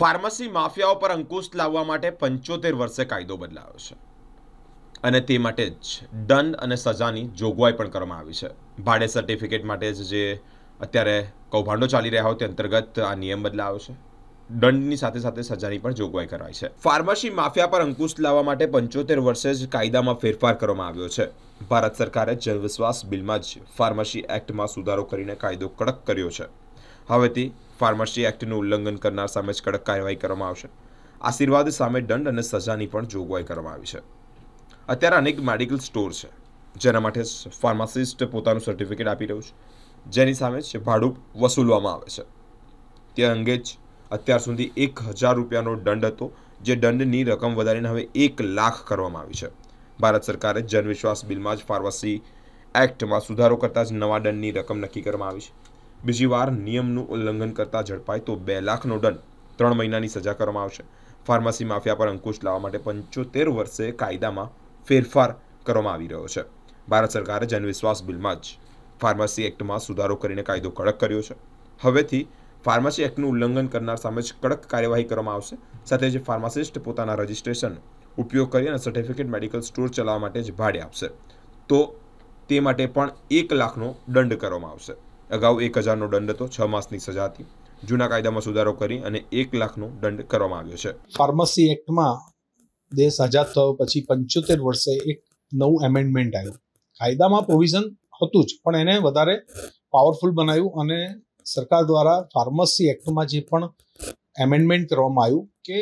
pharmacy માફિયાઓ પર અંકુશ લાવવા માટે પંચોતેર વર્ષે કાયદો બદલાયો છે અને તે માટે જ દંડ અને સજાની જોગવાઈ પણ કરવામાં આવી છે ભાડે સર્ટિફિકેટ માટે જ જે અત્યારે કૌભાંડો ચાલી રહ્યા હોય તે અંતર્ગત આ નિયમ બદલાયો છે દંડની સાથે સાથે સજાની પણ જોગવાઈ કરાઈ છે ફાર્મસી માફિયા પર અંકુશ લાવવા માટે પંચોતેર વર્ષે જ કાયદામાં ફેરફાર કરવામાં આવ્યો છે ભારત સરકારે જનવિશ્વાસ બિલમાં જ ફાર્મસી એક્ટમાં સુધારો કરીને કાયદો કડક કર્યો છે હવેથી ફાર્મસી એક્ટનું ઉલ્લંઘન કરનાર સામે જ કડક કાર્યવાહી કરવામાં આવશે આશીર્વાદ સામે દંડ અને સજાની પણ જોગવાઈ કરવામાં આવી છે અત્યારે અનેક મેડિકલ સ્ટોર છે જેના માટે ફાર્માસિસ્ટ પોતાનું સર્ટિફિકેટ આપી રહ્યું છે જેની સામે જ ભાડું વસૂલવામાં આવે છે તે અંગે જ અત્યાર સુધી એક હજાર રૂપિયાનો દંડ હતો જે દંડની રકમ વધારીને હવે એક લાખ કરવામાં આવી છે ભારત સરકારે જનવિશ્વાસ બિલમાં જ ફાર્મસી એક્ટમાં સુધારો કરતાં જ નવા દંડની રકમ નક્કી કરવામાં આવી છે બીજી વાર નિયમનું ઉલ્લંઘન કરતા ઝડપાય તો બે લાખનો દંડ ત્રણ મહિનાની સજા કરવામાં આવશે ફાર્મસી માફિયા પર અંકુશ લાવવા માટે પંચોતેર વર્ષે કાયદામાં ફેરફાર કરવામાં આવી રહ્યો છે ભારત સરકારે જનવિશ્વાસ બિલમાં જ ફાર્મસી એક્ટમાં સુધારો કરીને કાયદો કડક કર્યો છે હવેથી ફાર્મસી એક્ટનું ઉલ્લંઘન કરનાર સામે જ કડક કાર્યવાહી કરવામાં આવશે સાથે જ ફાર્માસિસ્ટ પોતાના રજિસ્ટ્રેશન ઉપયોગ કરી અને સર્ટિફિકેટ મેડિકલ સ્ટોર ચલાવવા માટે જ ભાડે આપશે તો તે માટે પણ એક લાખનો દંડ કરવામાં આવશે અગાઉ એક હજારનો દંડ હતો છ માસની સજા હતી જૂના કાયદામાં સુધારો કરી અને એક લાખનો દંડ કરવામાં આવ્યો છે ફાર્મસી એક્ટમાં દેશ આઝાદ થયો પછી પંચોતેર વર્ષે એક નવું એમેન્ડમેન્ટ આવ્યું કાયદામાં પ્રોવિઝન હતું જ પણ એને વધારે પાવરફુલ બનાવ્યું અને સરકાર દ્વારા ફાર્મસી એક્ટમાં જે પણ એમેન્ડમેન્ટ કરવામાં આવ્યું કે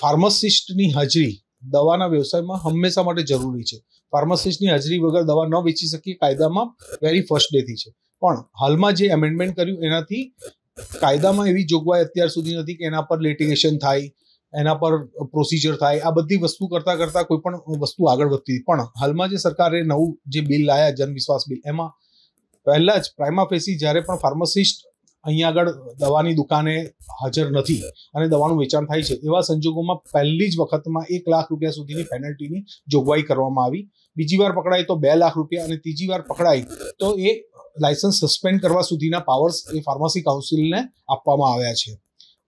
ફાર્મસિસ્ટની હાજરી દવાના વ્યવસાયમાં હંમેશા માટે જરૂરી છે ફાર્મસિસ્ટની હાજરી વગર દવા ન વેચી શકીએ કાયદામાં વેરી ફર્સ્ટ ડેથી છે પણ હાલમાં જે એમેન્ડમેન્ટ કર્યું એનાથી કાયદામાં એવી જોગવાઈ અત્યાર સુધી નથી કે એના પર લિટિગેશન થાય એના પર પ્રોસિજર થાય આ બધી વસ્તુ કરતા કરતા કોઈ પણ વસ્તુ આગળ વધતી પણ હાલમાં જે સરકારે નવું જે બિલ લાયા જનવિશ્વાસ બિલ એમાં પહેલા જ પ્રાઇમા ફેસી જ્યારે પણ ફાર્મસિસ્ટ અહીંયા આગળ દવાની દુકાને હાજર નથી અને દવાનું વેચાણ થાય છે એવા સંજોગોમાં પહેલી જ વખતમાં એક લાખ રૂપિયા સુધીની પેનલ્ટીની જોગવાઈ કરવામાં આવી બીજી વાર પકડાય તો બે લાખ રૂપિયા અને ત્રીજી વાર પકડાય તો એ લાયસન્સ સસ્પેન્ડ કરવા સુધીના પાવર્સ એ ફાર્મસી કાઉન્સિલને આપવામાં આવ્યા છે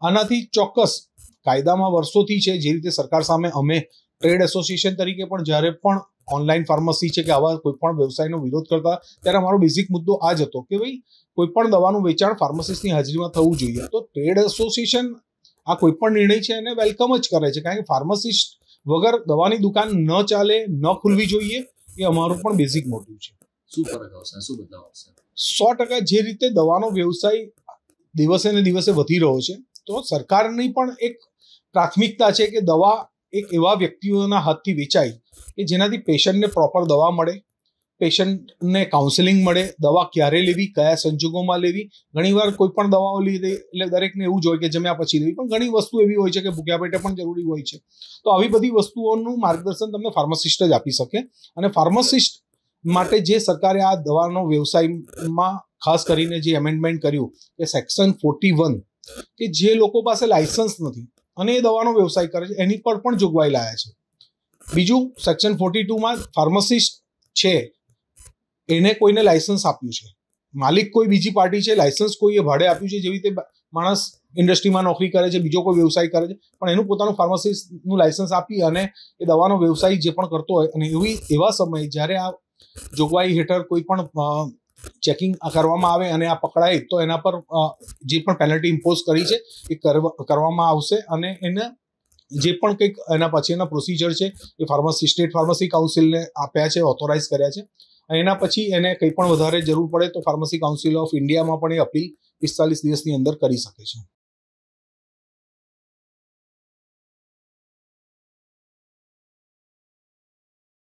આનાથી ચોક્કસ કાયદામાં વર્ષોથી છે જે રીતે સરકાર સામે અમે ટ્રેડ એસોસિએશન તરીકે પણ જ્યારે પણ ઓનલાઈન ફાર્મસી છે કે આવા કોઈ પણ વ્યવસાયનો વિરોધ કરતા ત્યારે અમારો બેઝિક મુદ્દો આ જ હતો કે ભાઈ કોઈ પણ દવાનું વેચાણ ફાર્મસિસ્ટની હાજરીમાં થવું જોઈએ તો ટ્રેડ એસોસિએશન આ કોઈ પણ નિર્ણય છે એને વેલકમ જ કરે છે કારણ કે ફાર્મસિસ્ટ વગર દવાની દુકાન ન ચાલે ન ખુલવી જોઈએ એ અમારું પણ બેઝિક મોટું છે શું ફરક સો ટકા જે રીતે દવાનો વ્યવસાય દિવસે ને દિવસે વધી રહ્યો છે તો સરકારની પણ એક પ્રાથમિકતા છે કે દવા એક એવા વ્યક્તિઓના હાથથી વેચાય કે જેનાથી પેશન્ટને પ્રોપર દવા મળે પેશન્ટને કાઉન્સેલિંગ મળે દવા ક્યારે લેવી કયા સંજોગોમાં લેવી ઘણીવાર કોઈ પણ દવાઓ લીધે એટલે દરેકને એવું જ હોય કે જમ્યા પછી લેવી પણ ઘણી વસ્તુ એવી હોય છે કે ભૂખ્યા પેટે પણ જરૂરી હોય છે તો આવી બધી વસ્તુઓનું માર્ગદર્શન તમને ફાર્માસિસ્ટ જ આપી શકે અને ફાર્માસિસ્ટ માટે જે સરકારે આ દવાનો વ્યવસાયમાં ખાસ કરીને જે એમેન્ડમેન્ટ કર્યું કે સેક્શન ફોર્ટી વન કે જે લોકો પાસે લાયસન્સ નથી અને એ દવાનો વ્યવસાય કરે છે એની પર પણ જોગવાઈ લાયા છે બીજું સેક્શન ફોર્ટી ટુમાં ફાર્મસિસ્ટ છે એને કોઈને લાયસન્સ આપ્યું છે માલિક કોઈ બીજી પાર્ટી છે લાયસન્સ કોઈએ ભાડે આપ્યું છે જેવી રીતે માણસ ઇન્ડસ્ટ્રીમાં નોકરી કરે છે બીજો કોઈ વ્યવસાય કરે છે પણ એનું પોતાનું ફાર્મસિસ્ટનું લાયસન્સ આપી અને એ દવાનો વ્યવસાય જે પણ કરતો હોય અને એવી એવા સમયે જ્યારે આ જોગવાઈ હેઠળ કોઈ પણ ચેકિંગ કરવામાં આવે અને આ પકડાય તો એના પર જે પણ પેનલ્ટી ઇમ્પોઝ કરી છે એ કરવામાં આવશે અને એને જે પણ કંઈક એના પછી એના પ્રોસિજર છે એ ફાર્મસી સ્ટેટ ફાર્મસી કાઉન્સિલને આપ્યા છે ઓથોરાઇઝ કર્યા છે એના પછી એને કંઈ પણ વધારે જરૂર પડે તો ફાર્મસી કાઉન્સિલ ઓફ ઇન્ડિયામાં પણ એ અપીલ પિસ્તાલીસ દિવસની અંદર કરી શકે છે